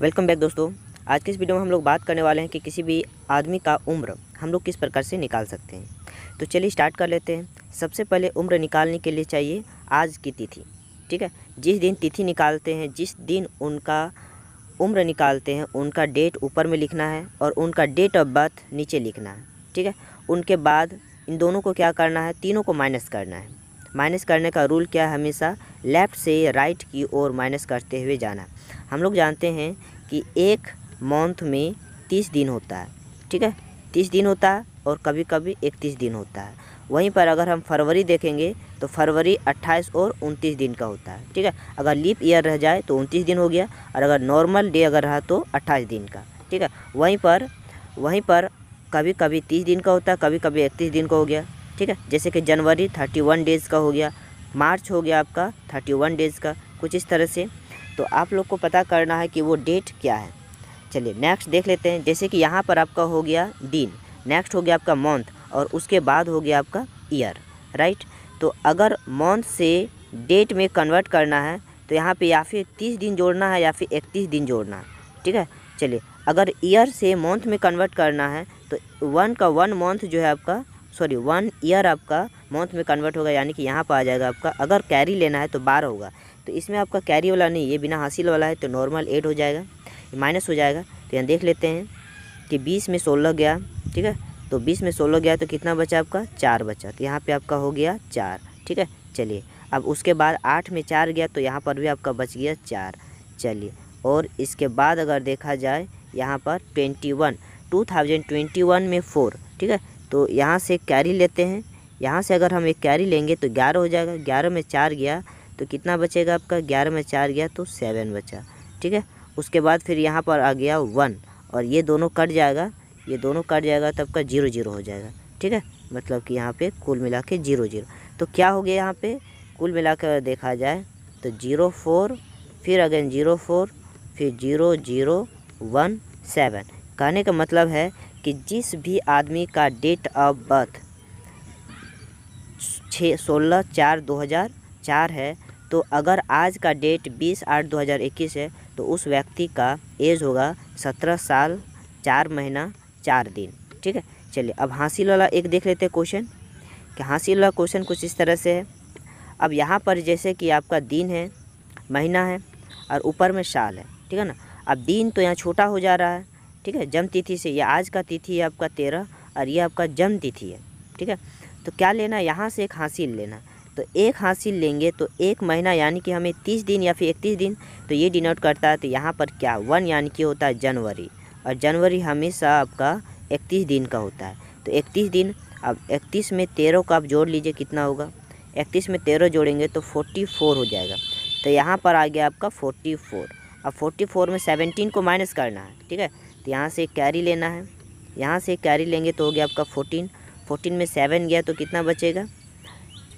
welcome back दोस्तों आज के इस वीडियो में हम लोग बात करने वाले हैं कि किसी भी आदमी का उम्र हम लोग किस प्रकार से निकाल सकते हैं तो चलिए स्टार्ट कर लेते हैं सबसे पहले उम्र निकालने के लिए चाहिए आज की तिथि ठीक है जिस दिन तिथि निकालते हैं जिस दिन उनका उम्र निकालते हैं उनका डेट ऊपर में लिखना है और उनका डेट ऑफ बर्थ नीचे लिखना है ठीक है उनके बाद इन दोनों को क्या करना है तीनों को माइनस करना है माइनस करने का रूल क्या है हमेशा लेफ़्ट से राइट की ओर माइनस करते हुए जाना हम लोग जानते हैं कि एक मंथ में तीस दिन होता है ठीक है तीस दिन होता है और कभी कभी इकतीस दिन होता है वहीं पर अगर हम फरवरी देखेंगे तो फरवरी अट्ठाईस और उनतीस दिन का होता है ठीक है अगर लीप ईयर रह जाए तो उनतीस दिन हो गया और अगर नॉर्मल डे अगर रहा तो अट्ठाईस दिन का ठीक है वहीं पर वहीं पर कभी कभी तीस दिन का होता है कभी कभी इकतीस दिन का हो गया ठीक है जैसे कि जनवरी वन डेज़ का हो गया मार्च हो गया आपका थर्टी वन डेज़ का कुछ इस तरह से तो आप लोग को पता करना है कि वो डेट क्या है चलिए नेक्स्ट देख लेते हैं जैसे कि यहाँ पर आपका हो गया दिन नेक्स्ट हो गया आपका मंथ और उसके बाद हो गया आपका ईयर राइट तो अगर मंथ से डेट में कन्वर्ट करना है तो यहाँ पे या फिर तीस दिन जोड़ना है या फिर इकतीस दिन जोड़ना है ठीक है चलिए अगर ईयर से मंथ में कन्वर्ट करना है तो वन का वन मंथ जो है आपका सॉरी वन ईयर आपका मंथ में कन्वर्ट होगा यानी कि यहाँ पर आ जाएगा आपका अगर कैरी लेना है तो बारह होगा तो इसमें आपका कैरी वाला नहीं ये बिना हासिल वाला है तो नॉर्मल एट हो जाएगा माइनस हो जाएगा तो यहाँ देख लेते हैं कि बीस में सोलह गया ठीक है तो बीस में सोलह गया तो कितना बचा आपका चार बचा तो यहाँ पर आपका हो गया चार ठीक है चलिए अब उसके बाद आठ में चार गया तो यहाँ पर भी आपका बच गया चार चलिए और इसके बाद अगर देखा जाए यहाँ पर twenty one two thousand twenty one में फ़ोर ठीक है तो यहाँ से कैरी लेते हैं यहाँ से अगर हम एक कैरी लेंगे तो ग्यारह हो जाएगा ग्यारह में चार गया तो कितना बचेगा आपका ग्यारह में चार गया तो सेवन बचा ठीक है उसके बाद फिर यहाँ पर आ गया वन और ये दोनों कट जाएगा ये दोनों कट जाएगा तो आपका जीरो जीरो हो जाएगा ठीक है मतलब कि यहाँ पे कुल मिला के जीरो जीरो तो क्या हो गया यहाँ पे कुल मिला कर देखा जाए तो जीरो फोर फिर अगेन जीरो फोर फिर जीरो जीरो वन सेवन कहने का मतलब है कि जिस भी आदमी का डेट ऑफ बर्थ छः सोलह चार दो हज़ार चार है तो अगर आज का डेट बीस आठ दो हज़ार इक्कीस है तो उस व्यक्ति का एज होगा सत्रह साल चार महीना चार दिन ठीक है चलिए अब हासिल वाला एक देख लेते हैं क्वेश्चन कि हासिल वाला क्वेश्चन कुछ इस तरह से है अब यहाँ पर जैसे कि आपका दिन है महीना है और ऊपर में साल है ठीक है ना अब दिन तो यहाँ छोटा हो जा रहा है ठीक है जन्म तिथि से यह आज का तिथि है आपका तेरह और ये आपका जन्म तिथि है ठीक है तो क्या लेना यहाँ से एक हासिल लेना तो एक हासिल लेंगे तो एक महीना यानी कि हमें तीस दिन या फिर इकतीस दिन तो ये डिनोट करता है तो यहाँ पर क्या वन यानी कि होता है जनवरी और जनवरी हमेशा आपका इकतीस दिन का होता है तो इकतीस दिन अब इकतीस में तेरह का आप जोड़ लीजिए कितना होगा इकतीस में तेरह जोड़ेंगे तो फोर्टी फोर हो जाएगा तो यहाँ पर आ गया आपका फोर्टी फोर अब फोर्टी फोर में सेवनटीन को माइनस करना है ठीक है तो यहाँ से कैरी लेना है यहाँ से कैरी लेंगे तो हो गया आपका फोर्टीन फोर्टीन में सेवन गया तो कितना बचेगा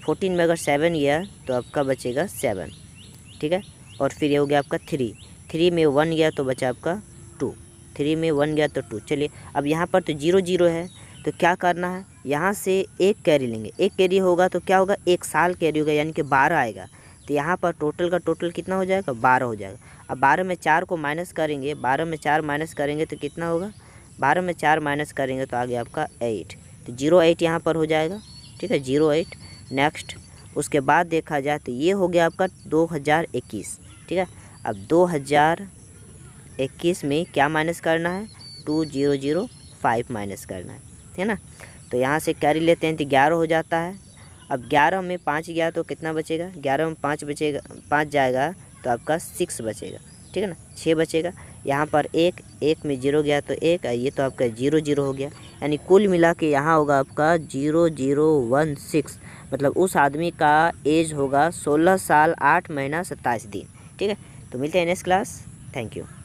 फोर्टीन में अगर सेवन गया तो आपका बचेगा सेवन ठीक है और फिर ये हो गया आपका थ्री थ्री में वन गया तो बचा आपका टू थ्री में वन गया तो टू चलिए अब यहाँ पर तो जीरो जीरो है तो क्या करना है यहाँ से एक कैरी लेंगे एक कैरी होगा तो क्या होगा एक साल कैरी होगा यानी कि बारह आएगा तो यहाँ पर टोटल का टोटल कितना हो जाएगा बारह हो जाएगा अब बारह में चार को माइनस करेंगे बारह में चार माइनस करेंगे तो कितना होगा बारह में चार माइनस करेंगे तो आ गया आपका एट तो जीरो एट यहाँ पर हो जाएगा ठीक है जीरो एट नेक्स्ट उसके बाद देखा जाए तो ये हो गया आपका दो हज़ार इक्कीस ठीक है अब दो हज़ार इक्कीस में क्या माइनस करना है two zero zero five minus करना है ठीक है ना तो यहाँ से कैरी लेते हैं तो ग्यारह हो जाता है अब ग्यारह में पाँच गया तो कितना बचेगा ग्यारह में पाँच बचेगा पाँच जाएगा तो आपका सिक्स बचेगा ठीक है ना छः बचेगा यहाँ पर एक एक में जीरो गया तो एक ये तो आपका जीरो जीरो हो गया यानी कुल मिला के यहाँ होगा आपका जीरो जीरो वन सिक्स मतलब उस आदमी का एज होगा सोलह साल आठ महीना सत्ताईस दिन ठीक है तो मिलते हैं नेक्स्ट क्लास थैंक यू